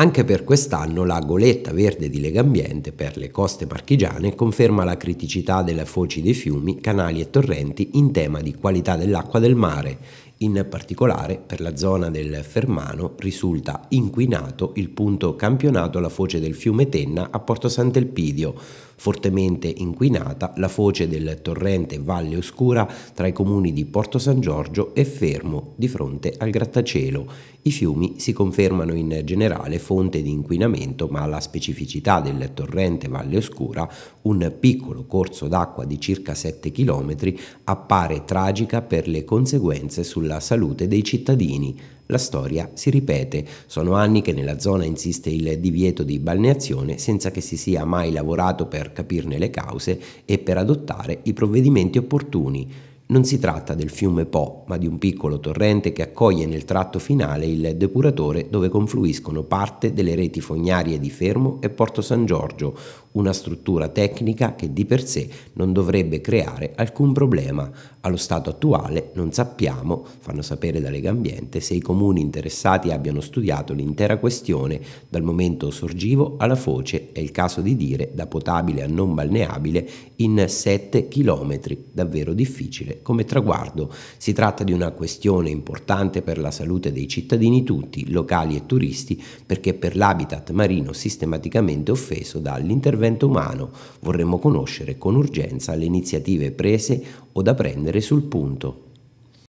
Anche per quest'anno la goletta verde di Legambiente per le coste marchigiane conferma la criticità delle foci dei fiumi, canali e torrenti in tema di qualità dell'acqua del mare, in particolare, per la zona del Fermano risulta inquinato il punto campionato alla foce del fiume Tenna a Porto Sant'Elpidio, fortemente inquinata la foce del torrente Valle Oscura tra i comuni di Porto San Giorgio e Fermo, di fronte al grattacielo. I fiumi si confermano in generale fonte di inquinamento, ma la specificità del torrente Valle Oscura, un piccolo corso d'acqua di circa 7 km, appare tragica per le conseguenze sulla sulla salute dei cittadini. La storia si ripete. Sono anni che nella zona insiste il divieto di balneazione senza che si sia mai lavorato per capirne le cause e per adottare i provvedimenti opportuni. Non si tratta del fiume Po, ma di un piccolo torrente che accoglie nel tratto finale il depuratore dove confluiscono parte delle reti fognarie di Fermo e Porto San Giorgio, una struttura tecnica che di per sé non dovrebbe creare alcun problema. Allo stato attuale non sappiamo, fanno sapere da Lega Ambiente, se i comuni interessati abbiano studiato l'intera questione dal momento sorgivo alla foce, è il caso di dire da potabile a non balneabile, in 7 km, davvero difficile come traguardo. Si tratta di una questione importante per la salute dei cittadini tutti, locali e turisti, perché per l'habitat marino sistematicamente offeso dall'intervento umano vorremmo conoscere con urgenza le iniziative prese o da prendere sul punto.